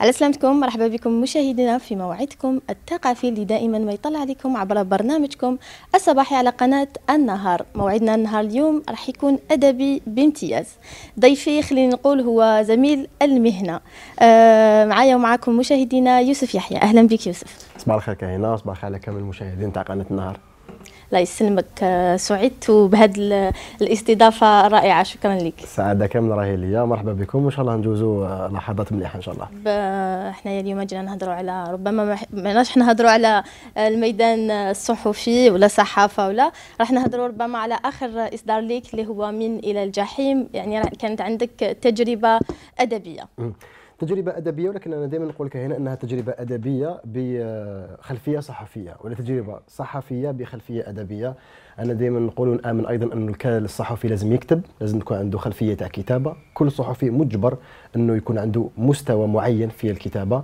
على سلامتكم مرحبا بكم مشاهدينا في موعدكم الثقافي اللي دائما ما يطلع عليكم عبر برنامجكم الصباحي على قناة النهار موعدنا النهار اليوم راح يكون أدبي بامتياز ضيفي خلينا نقول هو زميل المهنة آه معايا ومعاكم مشاهدينا يوسف يحيى أهلا بك يوسف صباح الخير كاينة صباح الخير على كامل المشاهدين تاع قناة النهار الله يسلمك آه، سعدت بهذه الاستضافه الرائعه شكرا لك سعاده كامله راهي ليا مرحبا بكم وان شاء الله نجوزوا آه، لحظات مليحه ان شاء الله حنايا اليوم جينا نهضروا على ربما ماناش نهضروا على آه، الميدان الصحفي ولا صحافه ولا راح نهضروا ربما على اخر اصدار ليك اللي هو من الى الجحيم يعني كانت عندك تجربه ادبيه تجربه ادبيه ولكن انا دائما نقول لك هنا انها تجربه ادبيه بخلفيه صحفيه ولا تجربه صحفيه بخلفيه ادبيه انا دائما نقول ونامن ايضا أن انه الصحفي لازم يكتب لازم تكون عنده خلفيه تاع كتابه كل صحفي مجبر انه يكون عنده مستوى معين في الكتابه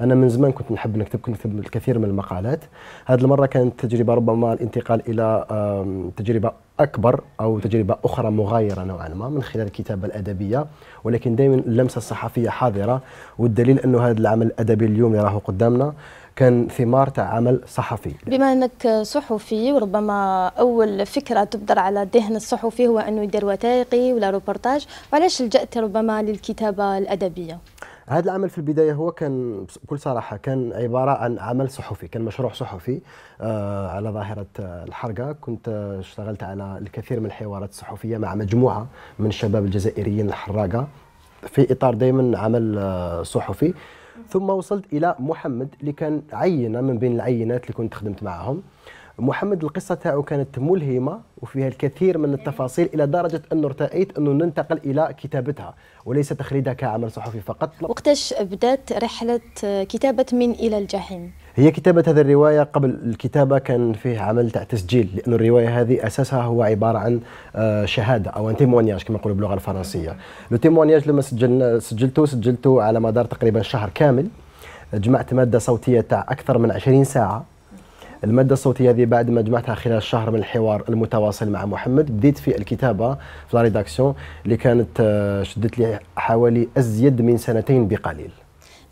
انا من زمان كنت نحب نكتب كنت نكتب الكثير من المقالات هذه المره كانت تجربه ربما الانتقال الى تجربه اكبر او تجربه اخرى مغايره نوعا ما من خلال الكتابه الادبيه ولكن دائما اللمسه الصحفيه حاضره والدليل انه هذا العمل الادبي اليوم اللي راهو قدامنا كان ثمار تاع عمل صحفي بما انك صحفي وربما اول فكره تبدر على ذهن الصحفي هو انه يدير وثائقي ولا روبورتاج وعلاش لجأت ربما للكتابه الادبيه هذا العمل في البدايه هو كان بكل صراحه كان عباره عن عمل صحفي كان مشروع صحفي آه، على ظاهره الحرقه كنت اشتغلت على الكثير من الحوارات الصحفيه مع مجموعه من الشباب الجزائريين الحراقه في اطار دائما عمل آه، صحفي ثم وصلت الى محمد اللي كان عينه من بين العينات اللي كنت خدمت معهم محمد القصه تاعو كانت ملهمه وفيها الكثير من التفاصيل الى درجه انه ارتأيت انه ننتقل الى كتابتها وليس تخريدها كعمل صحفي فقط وقتاش بدات رحله كتابه من الى الجحيم هي كتابة هذه الرواية قبل الكتابة كان فيه عمل تاع تسجيل لأن الرواية هذه أساسها هو عبارة عن آه، شهادة أو أن تيمونياج كما يقولوا باللغة الفرنسية لو تيمونياج لما سجلنا سجلته سجلته على مدار تقريبا شهر كامل جمعت مادة صوتية تاع أكثر من 20 ساعة المادة الصوتية هذه بعد ما جمعتها خلال شهر من الحوار المتواصل مع محمد بديت في الكتابة في لا ريداكسيون اللي كانت آه، شدت لي حوالي أزيد من سنتين بقليل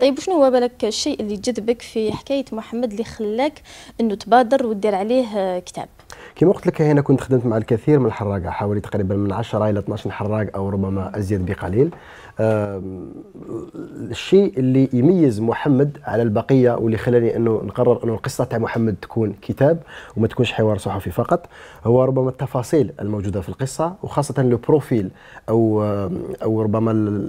طيب شنو هو بالك الشيء اللي جذبك في حكاية محمد اللي خلاك أنه تبادر وتدير عليه آه، كتاب كما قلت لك هنا كنت خدمت مع الكثير من الحراقه حوالي تقريبا من 10 الى 12 حراق او ربما ازيد بقليل الشيء اللي يميز محمد على البقيه واللي خلاني انه نقرر انه القصه تاع محمد تكون كتاب وما تكونش حوار صحفي فقط هو ربما التفاصيل الموجوده في القصه وخاصه لو بروفيل او او ربما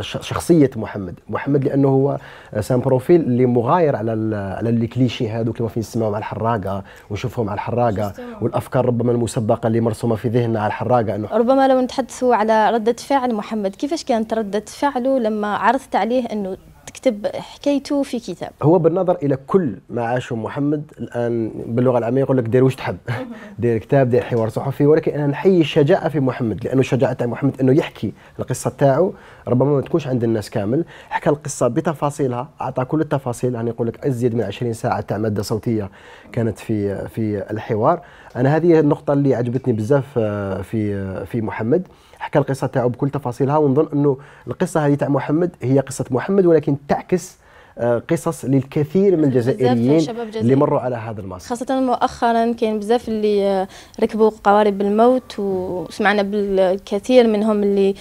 شخصيه محمد محمد لانه هو سان بروفيل اللي مغاير على على الكليشي هذوك اللي ما فين مع الحراقه ونشوفهم مع الحراقه الافكار ربما المسبقه اللي مرسومه في ذهننا على الحراقه انه ربما لو نتحدثوا على رده فعل محمد كيفاش كانت رده فعله لما عرضت عليه انه تكتب حكايته في كتاب هو بالنظر الى كل ما عاشه محمد الان باللغه العاميه يقول لك دير واش تحب دير كتاب دير حوار صحفي ولكن انا نحيي الشجاعه في محمد لانه شجاعه محمد انه يحكي القصه تاعو ربما ما تكونش عند الناس كامل حكى القصه بتفاصيلها اعطى كل التفاصيل يعني يقول لك ازيد من 20 ساعه تاع ماده صوتيه كانت في في الحوار انا هذه النقطه اللي عجبتني بزاف آه، في آه، في محمد حكى القصه تاعو بكل تفاصيلها ونظن انه القصه هذه تاع محمد هي قصه محمد ولكن تعكس آه، قصص للكثير من الجزائريين اللي مروا على هذا المسار خاصه مؤخرا كاين بزاف اللي آه، ركبوا قوارب الموت وسمعنا بالكثير منهم اللي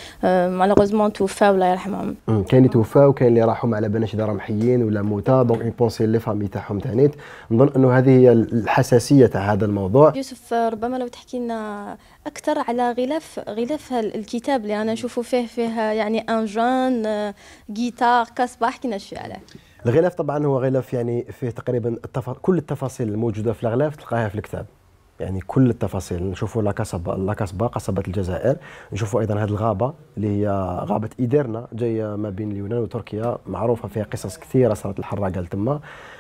مالوغوزمون آه، توفاو الله يرحمهم كاين اللي توفاو وكاين اللي راحوا على بالناش اذا محيين ولا موتى دونك بونسي لي فامي تاعهم تانيت نظن انه هذه هي الحساسيه تاع هذا الموضوع يوسف ربما لو تحكي لنا اكثر على غلاف غلاف الكتاب اللي انا نشوفه فيه فيه يعني ان جون جيتار كاسباح كي شو عليه الغلاف طبعا هو غلاف يعني فيه تقريبا التف... كل التفاصيل الموجوده في الغلاف تلقاها في الكتاب يعني كل التفاصيل نشوفوا لا كاسبا لا كاسبا قصبة الجزائر نشوفوا ايضا هذه الغابه اللي هي غابه ايديرنا جايه ما بين اليونان وتركيا معروفه فيها قصص كثيره صارت الحراقه تما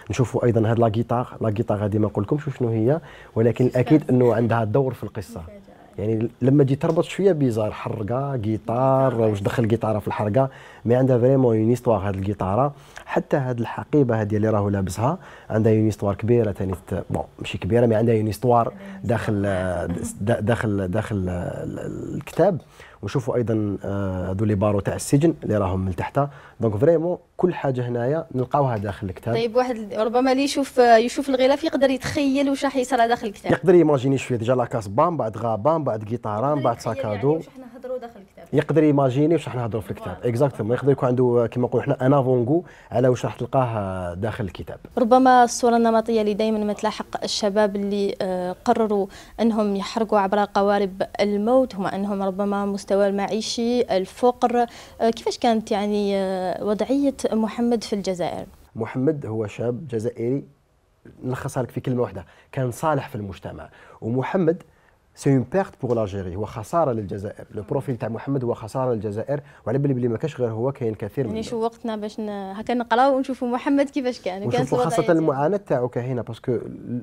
نشوفوا ايضا هذه لا غيتار لا غيتار غادي ما نقول شنو هي ولكن الاكيد انه عندها دور في القصه يعني لما جيت تربط شويه بيزار حرقه جيتار واش دخل جيتاره في الحرقه مي عندها فريمون اون ايستوار هذه الجيتاره حتى هذه الحقيبه هذه اللي راهو لابسها عندها اون ايستوار كبيره ثاني بون ماشي كبيره مي عندها اون ايستوار داخل داخل داخل, داخل الكتاب ونشوفوا ايضا آه، هذو لي بارو تاع السجن اللي راهم من تحتها دونك فريمون كل حاجه هنايا نلقاوها داخل الكتاب طيب واحد ربما اللي يشوف يشوف الغلاف يقدر يتخيل واش راح يصير داخل الكتاب يقدر ايماجيني شويه ديجا لاكاس بام بعد غابام بعد قيطاران بعد ساكادو يعني راح نهضروا داخل الكتاب يقدر ايماجيني واش راح نهضروا في الكتاب اكزاكتومون يقدر يكون عنده كما نقولوا احنا انا فونغو على واش راح تلقاه داخل الكتاب ربما الصوره النمطيه اللي دائما ما تلاحق الشباب اللي آه، قرروا انهم يحرقوا عبر قوارب الموت هما انهم ربما مستوى المستوى المعيشي الفقر آه، كيفاش كانت يعني آه، وضعية محمد في الجزائر؟ محمد هو شاب جزائري نلخصها لك في كلمة واحدة كان صالح في المجتمع ومحمد سي اون بيرت بور لالجيري هو خساره للجزائر لو بروفيل تاع محمد هو خساره للجزائر وعلى بالي بلي ما كاش غير هو كاين كثير يعني شو وقتنا باش ن... هكا نقراو ونشوفوا محمد كيفاش كان كانت خاصه المعاناه تاعو كهنا باسكو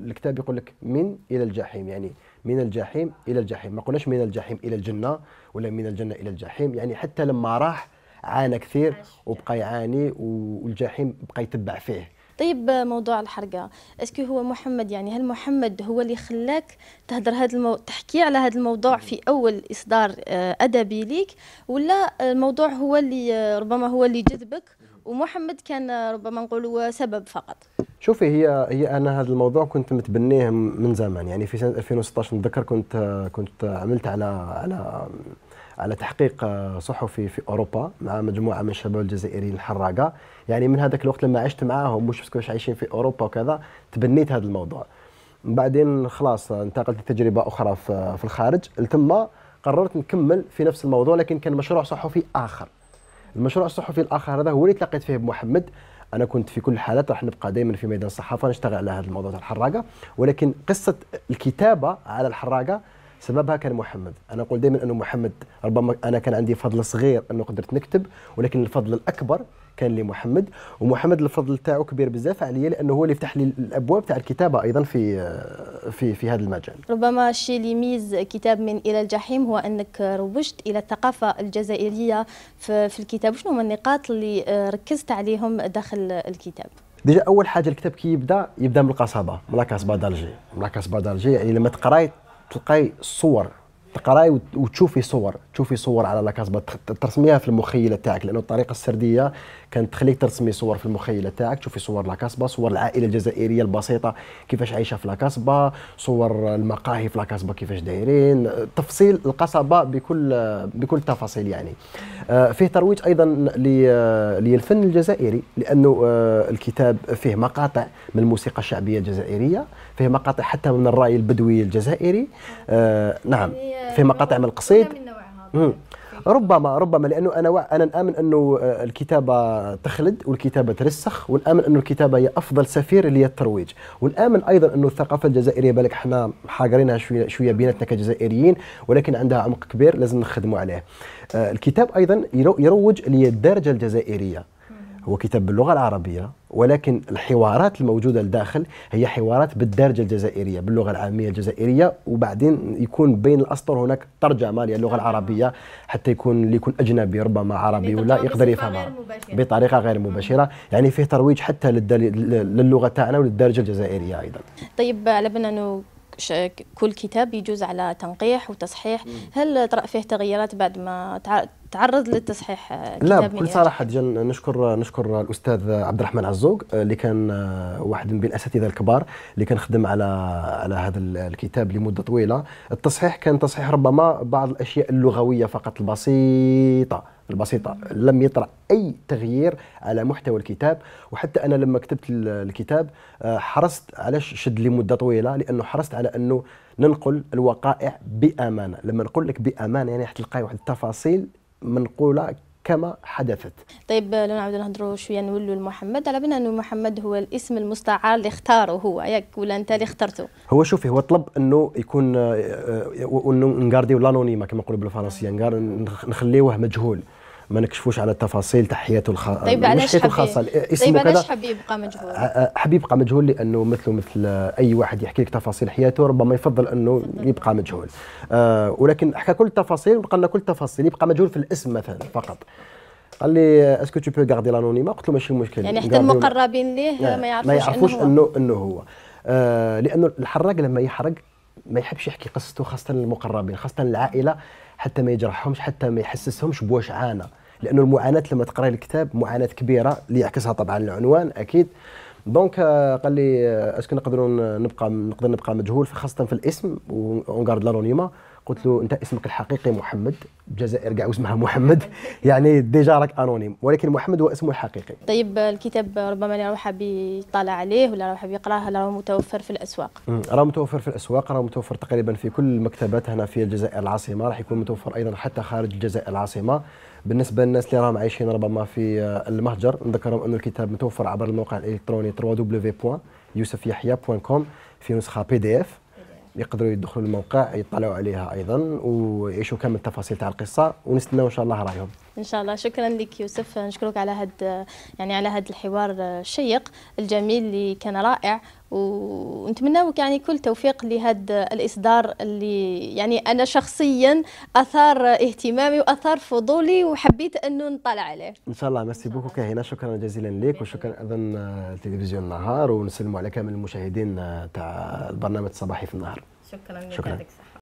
الكتاب يقول لك من الى الجحيم يعني من الجحيم الى الجحيم ما قلناش من الجحيم الى الجنه ولا من الجنه الى الجحيم يعني حتى لما راح عانى كثير وبقى يعاني والجحيم بقى يتبع فيه طيب موضوع الحرقه اسكو هو محمد يعني هل محمد هو اللي خلاك تهدر هذا المو... تحكي على هذا الموضوع في اول اصدار آه، ادبي ليك ولا الموضوع هو اللي آه، ربما هو اللي جذبك ومحمد كان ربما نقولوا سبب فقط شوفي هي هي انا هذا الموضوع كنت متبنيه من زمان يعني في سنه 2016 نتذكر كنت كنت عملت على على على تحقيق صحفي في اوروبا مع مجموعه من الشباب الجزائريين الحراقه يعني من هذاك الوقت لما عشت معاهم مش كيفاش عايشين في اوروبا وكذا تبنيت هذا الموضوع بعدين خلاص انتقلت لتجربه اخرى في الخارج لتما قررت نكمل في نفس الموضوع لكن كان مشروع صحفي اخر المشروع الصحفي الاخر هذا هو اللي تلاقيت فيه بمحمد انا كنت في كل الحالات راح نبقى دائما في ميدان الصحافه نشتغل على هذا الموضوع تاع الحراقه ولكن قصه الكتابه على الحراقه سببها كان محمد انا اقول دائما انه محمد ربما انا كان عندي فضل صغير انه قدرت نكتب ولكن الفضل الاكبر كان لمحمد ومحمد الفضل تاعو كبير بزاف عليا لانه هو اللي فتح لي الابواب تاع الكتابه ايضا في في في هذا المجال ربما الشيء اللي يميز كتاب من الى الجحيم هو انك روجت الى الثقافه الجزائريه في, الكتاب شنو هما النقاط اللي ركزت عليهم داخل الكتاب ديجا اول حاجه الكتاب كي يبدا يبدا من القصبه من لاكاس بادالجي من لاكاس بادالجي يعني لما تقراي تلقاي صور تقراي وتشوفي صور تشوفي صور على لاكازبا ترسميها في المخيله تاعك لانه الطريقه السرديه كانت تخليك ترسمي صور في المخيله تاعك تشوفي صور لاكازبا صور العائله الجزائريه البسيطه كيفاش عايشه في لاكازبا صور المقاهي في لاكازبا كيفاش دايرين تفصيل القصبه بكل بكل تفاصيل يعني آه، فيه ترويج ايضا للفن الجزائري لانه آه، الكتاب فيه مقاطع من الموسيقى الشعبيه الجزائريه فيه مقاطع حتى من الراي البدوي الجزائري آه نعم يعني، آه، فيه مقاطع من القصيد ربما ربما لانه انا انا نامن انه آه، الكتابه تخلد والكتابه ترسخ ونامن انه الكتابه هي افضل سفير اللي هي الترويج ونامن ايضا انه الثقافه الجزائريه بالك احنا حاقرينها شويه شويه بيناتنا كجزائريين ولكن عندها عمق كبير لازم نخدموا عليه آه، الكتاب ايضا يروج للدارجه الجزائريه هو كتاب باللغة العربية ولكن الحوارات الموجودة لداخل هي حوارات بالدرجة الجزائرية باللغة العامية الجزائرية وبعدين يكون بين الأسطر هناك ترجمة للغة العربية حتى يكون اللي يكون أجنبي ربما عربي ولا يقدر يفهمها بطريقة غير مباشرة يعني فيه ترويج حتى للغة تاعنا وللدرجة الجزائرية أيضا طيب على بالنا أنه كل كتاب يجوز على تنقيح وتصحيح هل طرأ فيه تغييرات بعد ما تعرض للتصحيح لا بكل صراحة نشكر نشكر الأستاذ عبد الرحمن عزوق آه، اللي كان آه، واحد من الأساتذة الكبار اللي كان خدم على على هذا الكتاب لمدة طويلة التصحيح كان تصحيح ربما بعض الأشياء اللغوية فقط البسيطة البسيطة لم يطرأ أي تغيير على محتوى الكتاب وحتى أنا لما كتبت الكتاب آه، حرصت علاش شد لي مدة طويلة لأنه حرصت على أنه ننقل الوقائع بأمانة لما نقول لك بأمانة يعني حتلقاي واحد التفاصيل منقولة كما حدثت طيب آه، لو نعود نهضروا شويه نولوا لمحمد على بالنا انه محمد هو الاسم المستعار اللي اختاره هو ياك ولا انت اللي اخترته هو شوفي هو طلب انه يكون آه، انه نغارديو لانونيما كما نقولوا بالفرنسيه نخليوه مجهول ما نكشفوش على التفاصيل تاع حياته الخاصه طيب علاش حبيب الخاصه طيب علاش حبيب يبقى مجهول حبيب يبقى مجهول لانه مثله مثل اي واحد يحكي لك تفاصيل حياته ربما يفضل انه يبقى مجهول آه ولكن حكى كل التفاصيل وبقى لنا كل التفاصيل يبقى مجهول في الاسم مثلا فقط قال لي اسكو تو بو غاردي لانونيما قلت له ماشي مشكل يعني حتى المقربين ليه نعم. ما يعرفوش ما يعرفوش انه انه هو, إنه هو. آه لانه الحراق لما يحرق ما يحبش يحكي قصته خاصه للمقربين خاصه للعائله حتى ما يجرحهمش حتى ما يحسسهمش بوجعانه لانه المعاناه لما تقرا الكتاب معاناه كبيره اللي يعكسها طبعا العنوان اكيد دونك آه، قال لي آه، اسكو نقدروا نبقى نقدر نبقى مجهول خاصه في الاسم ونغارد لانونيما قلت له انت اسمك الحقيقي محمد الجزائر كاع واسمها محمد يعني ديجا راك انونيم ولكن محمد هو اسمه الحقيقي طيب الكتاب ربما اللي راه حاب يطلع عليه ولا راه حاب يقراه راه متوفر في الاسواق راه متوفر في الاسواق راه متوفر تقريبا في كل المكتبات هنا في الجزائر العاصمه راح يكون متوفر ايضا حتى خارج الجزائر العاصمه بالنسبه للناس اللي راهم عايشين ربما في آه، المهجر نذكرهم انه الكتاب متوفر عبر الموقع الالكتروني www.yousefyahya.com في نسخه بي دي اف يقدروا يدخلوا الموقع يطلعوا عليها ايضا ويعيشوا كامل التفاصيل تاع القصه ونستناو ان شاء الله رايهم ان شاء الله شكرا لك يوسف نشكرك على هاد يعني على هاد الحوار الشيق الجميل اللي كان رائع ونتمناوك يعني كل توفيق لهذا الاصدار اللي يعني انا شخصيا اثار اهتمامي واثار فضولي وحبيت انه نطلع عليه ان شاء الله ميرسي بوكو كهنا شكرا جزيلا لك وشكرا ايضا لتلفزيون النهار ونسلموا على كامل المشاهدين آه، تاع البرنامج الصباحي في النهار شكرا لك شكرا.